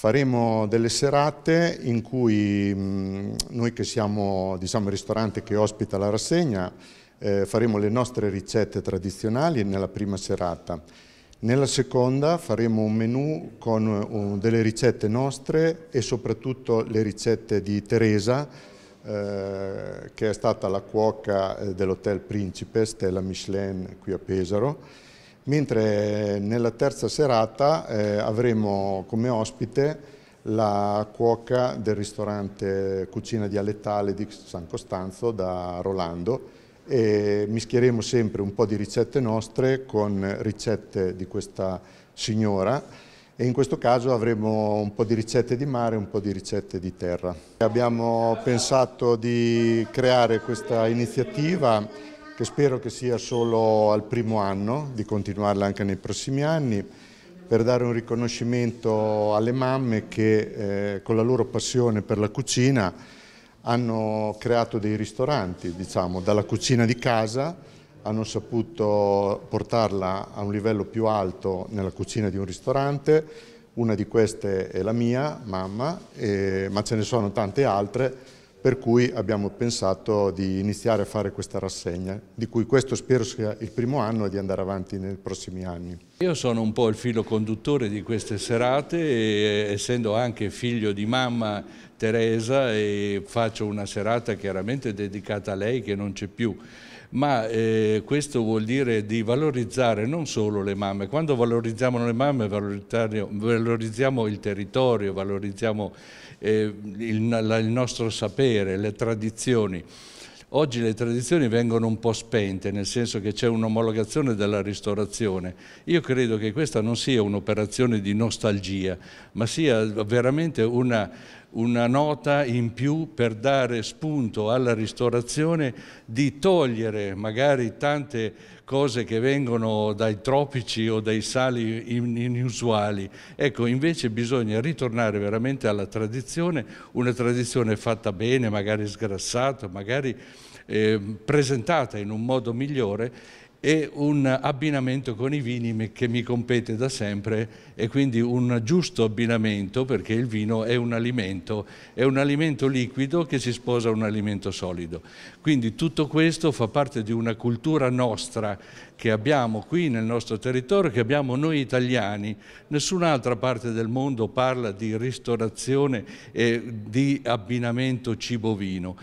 Faremo delle serate in cui mh, mm, noi che siamo diciamo, il ristorante che ospita la rassegna eh, faremo le nostre ricette tradizionali nella prima serata. Nella seconda faremo un menù con uh, delle ricette nostre e soprattutto le ricette di Teresa eh, che è stata la cuoca eh, dell'Hotel Principe, Stella Michelin qui a Pesaro mentre nella terza serata eh, avremo come ospite la cuoca del ristorante Cucina Dialettale di San Costanzo da Rolando e mischieremo sempre un po' di ricette nostre con ricette di questa signora e in questo caso avremo un po' di ricette di mare e un po' di ricette di terra. Abbiamo pensato di creare questa iniziativa che spero che sia solo al primo anno, di continuarla anche nei prossimi anni, per dare un riconoscimento alle mamme che eh, con la loro passione per la cucina hanno creato dei ristoranti, diciamo, dalla cucina di casa, hanno saputo portarla a un livello più alto nella cucina di un ristorante, una di queste è la mia, mamma, e, eh, ma ce ne sono tante altre per cui abbiamo pensato di iniziare a fare questa rassegna, di cui questo spero sia il primo anno e di andare avanti nei prossimi anni. Io sono un po' il filo conduttore di queste serate, essendo anche figlio di mamma Teresa e faccio una serata chiaramente dedicata a lei che non c'è più ma eh, questo vuol dire di valorizzare non solo le mamme, quando valorizziamo le mamme valorizziamo il territorio, valorizziamo eh, il, la, il nostro sapere, le tradizioni. Oggi le tradizioni vengono un po' spente, nel senso che c'è un'omologazione della ristorazione. Io credo che questa non sia un'operazione di nostalgia, ma sia veramente una, una nota in più per dare spunto alla ristorazione di togliere magari tante cose che vengono dai tropici o dai sali inusuali. Ecco, invece bisogna ritornare veramente alla tradizione, una tradizione fatta bene, magari sgrassata, magari eh, presentata in un modo migliore e un abbinamento con i vini che mi compete da sempre e quindi un giusto abbinamento perché il vino è un alimento, è un alimento liquido che si sposa a un alimento solido. Quindi tutto questo fa parte di una cultura nostra che abbiamo qui nel nostro territorio, che abbiamo noi italiani. Nessun'altra parte del mondo parla di ristorazione e di abbinamento cibo-vino.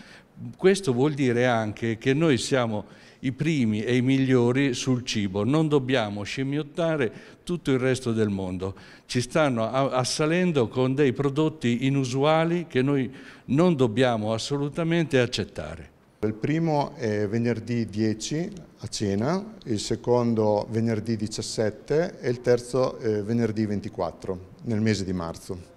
Questo vuol dire anche che noi siamo i primi e i migliori sul cibo, non dobbiamo scimmiottare tutto il resto del mondo. Ci stanno assalendo con dei prodotti inusuali che noi non dobbiamo assolutamente accettare. Il primo è venerdì 10 a cena, il secondo venerdì 17 e il terzo eh, venerdì 24 nel mese di marzo.